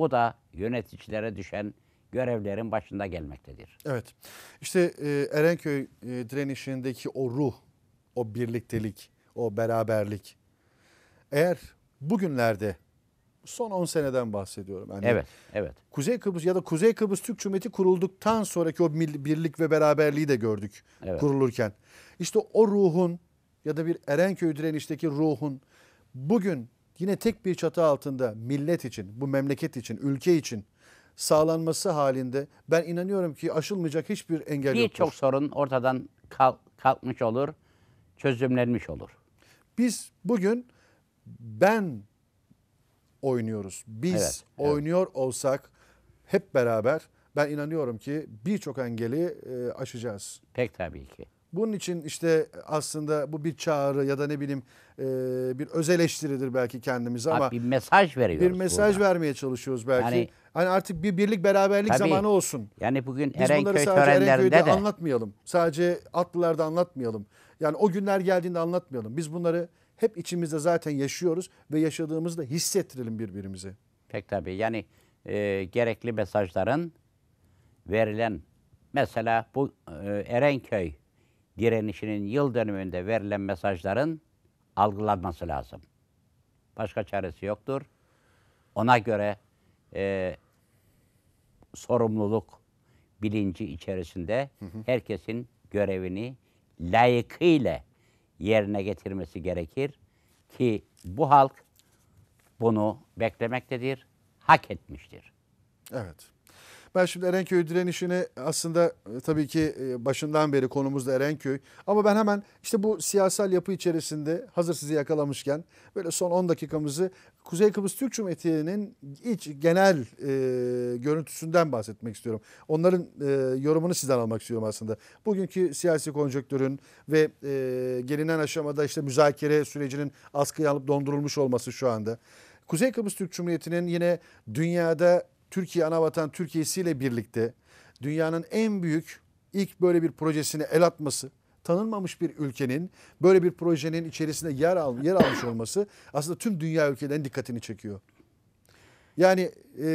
Bu da yöneticilere düşen görevlerin başında gelmektedir. Evet. İşte e, Erenköy e, direnişindeki o ruh, o birliktelik, o beraberlik. Eğer bugünlerde son 10 seneden bahsediyorum. Yani evet, evet. Kuzey Kıbrıs ya da Kuzey Kıbrıs Türk Cumhuriyeti kurulduktan sonraki o birlik ve beraberliği de gördük evet. kurulurken. İşte o ruhun ya da bir Erenköy direnişteki ruhun bugün yine tek bir çatı altında millet için, bu memleket için, ülke için sağlanması halinde ben inanıyorum ki aşılmayacak hiçbir engel bir yoktur. Birçok sorun ortadan kalk, kalkmış olur, çözümlenmiş olur. Biz bugün ben oynuyoruz. Biz evet, oynuyor evet. olsak hep beraber ben inanıyorum ki birçok engeli e, aşacağız. Pek tabii ki. Bunun için işte aslında bu bir çağrı ya da ne bileyim e, bir öz eleştiridir belki kendimize ama bir mesaj veriyoruz. bir mesaj burada. vermeye çalışıyoruz belki. Yani, hani artık bir birlik beraberlik Tabii. zamanı olsun. Yani bugün Biz bunları Erenköy sadece törenlerinde Erenköy'de de anlatmayalım. Sadece Atlılar'da anlatmayalım. Yani o günler geldiğinde anlatmayalım. Biz bunları hep içimizde zaten yaşıyoruz ve yaşadığımızı da hissettirelim birbirimize. pek tabii yani e, gerekli mesajların verilen mesela bu e, Erenköy direnişinin yıl dönümünde verilen mesajların algılanması lazım. Başka çaresi yoktur. Ona göre e, sorumluluk bilinci içerisinde herkesin görevini layıkıyla yerine getirmesi gerekir ki bu halk bunu beklemektedir, hak etmiştir. Evet. Ben şimdi Erenköy direnişini aslında e, tabii ki e, başından beri konumuzda Erenköy. Ama ben hemen işte bu siyasal yapı içerisinde hazır sizi yakalamışken böyle son 10 dakikamızı Kuzey Kıbrıs Türk Cumhuriyeti'nin iç genel e, görüntüsünden bahsetmek istiyorum. Onların e, yorumunu sizden almak istiyorum aslında. Bugünkü siyasi konjonktürün ve e, gelinen aşamada işte müzakere sürecinin askıya alıp dondurulmuş olması şu anda. Kuzey Kıbrıs Türk Cumhuriyeti'nin yine dünyada Türkiye Anavatan Türkiye'si ile birlikte dünyanın en büyük ilk böyle bir projesine el atması tanınmamış bir ülkenin böyle bir projenin içerisinde yer, al, yer almış olması aslında tüm dünya ülkelerin dikkatini çekiyor. Yani e,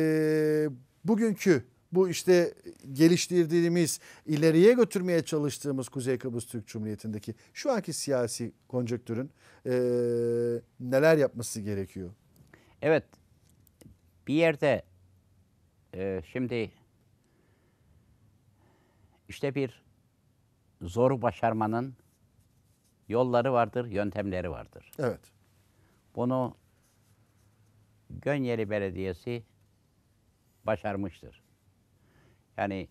bugünkü bu işte geliştirdiğimiz, ileriye götürmeye çalıştığımız Kuzey Kıbrıs Türk Cumhuriyeti'ndeki şu anki siyasi konjöktürün e, neler yapması gerekiyor? Evet, bir yerde e, şimdi işte bir zoru başarmanın yolları vardır, yöntemleri vardır. Evet. Bunu Gönyeli Belediyesi başarmıştır. Yani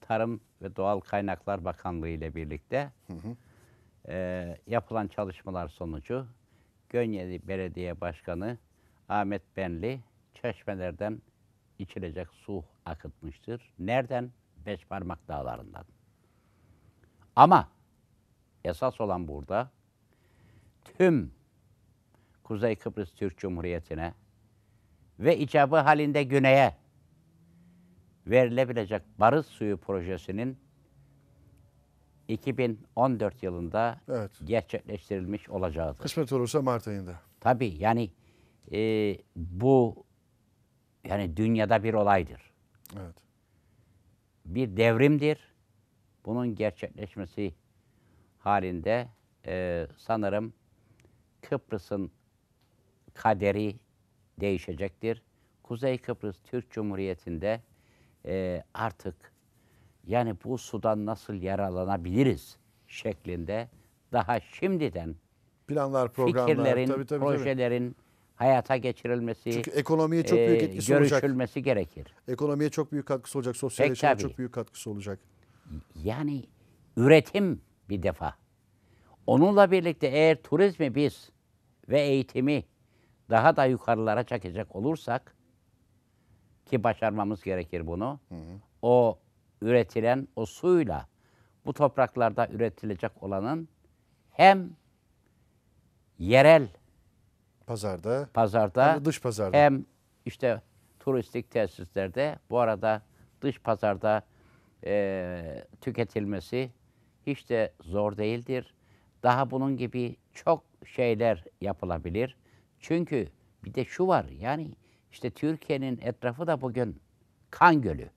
Tarım ve Doğal Kaynaklar Bakanlığı ile birlikte hı hı. E, yapılan çalışmalar sonucu Gönyeli Belediye Başkanı Ahmet Benli çeşmelerden içilecek su akıtmıştır. Nereden? Beş parmak dağlarından. Ama esas olan burada tüm Kuzey Kıbrıs Türk Cumhuriyeti'ne ve icabı halinde güneye verilebilecek barış suyu projesinin 2014 yılında evet. gerçekleştirilmiş olacağıdır. Kısmet olursa Mart ayında. Tabii yani e, bu yani dünyada bir olaydır. Evet. Bir devrimdir. Bunun gerçekleşmesi halinde e, sanırım Kıbrıs'ın kaderi değişecektir. Kuzey Kıbrıs Türk Cumhuriyeti'nde e, artık yani bu sudan nasıl yaralanabiliriz şeklinde daha şimdiden planlar, programlar, fikirlerin, tabii, tabii, projelerin tabii hayata geçirilmesi, Çünkü ekonomiye çok büyük e, etkisi görüşülmesi olacak. gerekir. Ekonomiye çok büyük katkısı olacak, sosyal Pek yaşama çok büyük katkısı olacak. Yani üretim bir defa. Onunla birlikte eğer turizmi biz ve eğitimi daha da yukarılara çekecek olursak ki başarmamız gerekir bunu. Hı hı. O üretilen o suyla bu topraklarda üretilecek olanın hem yerel Pazarda. Pazarda. Hem dış pazarda. Hem işte turistik tesislerde. Bu arada dış pazarda e, tüketilmesi hiç de zor değildir. Daha bunun gibi çok şeyler yapılabilir. Çünkü bir de şu var yani işte Türkiye'nin etrafı da bugün kan gölü.